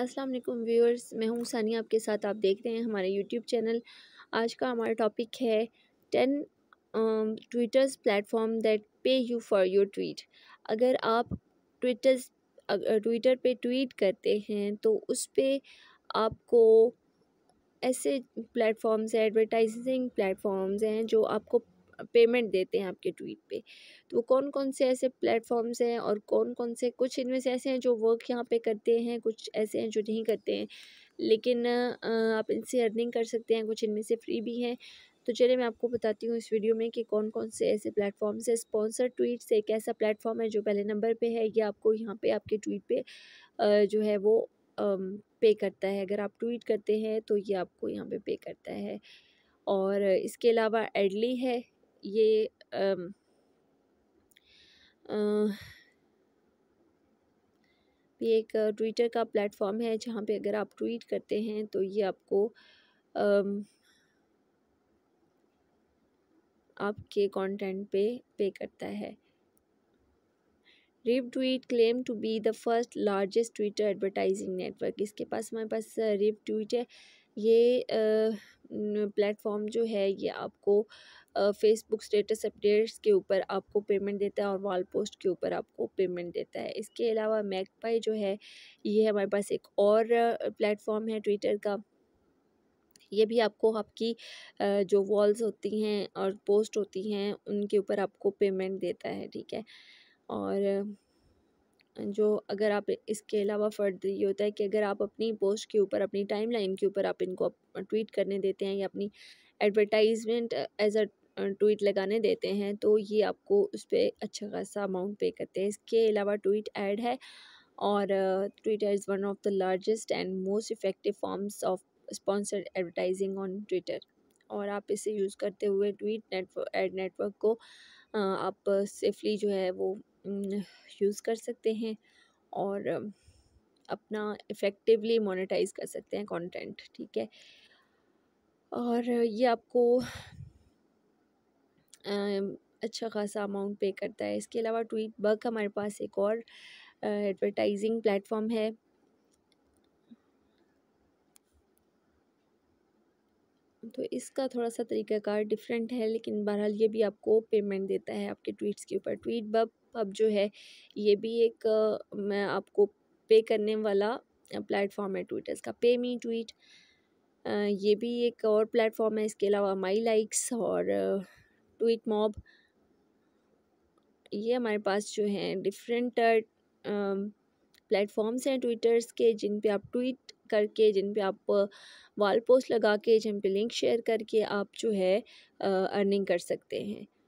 अस्सलाम वालेकुम व्यूअर्स मैं हूँ सानिया आपके साथ आप देख रहे हैं हमारे यूट्यूब चैनल आज का हमारा टॉपिक है ten Twitters platform that pay you for your tweet अगर आप ट्विटर्स ट्विटर पे ट्वीट करते हैं तो उस पर आपको ऐसे प्लेटफॉर्म्स एडवर्टाइजिंग प्लेटफॉर्म्स हैं जो आपको पेमेंट देते हैं आपके ट्वीट पे तो कौन कौन से ऐसे प्लेटफॉर्म्स हैं और कौन कौन से कुछ इनमें से ऐसे हैं जो वर्क यहाँ पे करते हैं कुछ ऐसे हैं जो नहीं करते हैं लेकिन आप इनसे अर्निंग कर सकते हैं कुछ इनमें से फ्री भी हैं तो चलिए मैं आपको बताती हूँ इस वीडियो में कि कौन कौन से ऐसे प्लेटफॉर्म्स हैं स्पॉन्सर ट्वीट्स एक ऐसा प्लेटफॉर्म है जो पहले नंबर पर है या आपको यहाँ पर आपके ट्वीट पर जो है वो पे करता है अगर आप ट्वीट करते हैं तो ये आपको यहाँ पे पे करता है और इसके अलावा एडली है ये आ, आ, ये एक ट्विटर का प्लेटफॉर्म है जहाँ पे अगर आप ट्वीट करते हैं तो ये आपको आ, आपके कंटेंट पे पे करता है RevTwt claim to be the first largest Twitter advertising network इसके पास हमारे पास रिप ट्वीट है ये प्लेटफॉर्म जो है ये आपको फेसबुक स्टेटस अपडेट्स के ऊपर आपको पेमेंट देता है और वॉल पोस्ट के ऊपर आपको पेमेंट देता है इसके अलावा मैकपाई जो है ये हमारे पास एक और प्लेटफॉर्म है ट्विटर का ये भी आपको आपकी जो वॉल्स होती हैं और पोस्ट होती हैं उनके ऊपर आपको पेमेंट देता है ठीक है और जो अगर आप इसके अलावा फर्द ये होता है कि अगर आप अपनी पोस्ट के ऊपर अपनी टाइमलाइन के ऊपर आप इनको ट्वीट करने देते हैं या अपनी एडवर्टाइजमेंट एज अ ट्वीट लगाने देते हैं तो ये आपको उस पर अच्छा खासा अमाउंट पे करते हैं इसके अलावा ट्वीट ऐड है और Twitter is one of the largest and most effective forms of sponsored advertising on Twitter और आप इसे यूज़ करते हुए ट्वीट नेटवर्क एड नेटवर्क को आप सेफली जो है वो यूज़ कर सकते हैं और अपना इफ़ेक्टिवली मोनेटाइज कर सकते हैं कंटेंट ठीक है और ये आपको अच्छा ख़ासा अमाउंट पे करता है इसके अलावा ट्वीट बग हमारे पास एक और एडवर्टाइजिंग प्लेटफॉर्म है तो इसका थोड़ा सा तरीकाकार डिफरेंट है लेकिन बहरहाल ये भी आपको पेमेंट देता है आपके ट्वीट्स के ऊपर ट्वीट बब अब जो है ये भी एक मैं आपको पे करने वाला प्लेटफॉर्म है ट्विटर्स का पे मी ट्वीट ये भी एक और प्लेटफॉर्म है इसके अलावा माई लाइक्स और टू इट मॉब ये हमारे पास जो है डिफरेंट प्लेटफॉर्म्स हैं ट्विटर्स um, के जिन पे आप ट्वीट करके जिन पे आप वॉल uh, पोस्ट लगा के जिन पे लिंक शेयर करके आप जो है अर्निंग uh, कर सकते हैं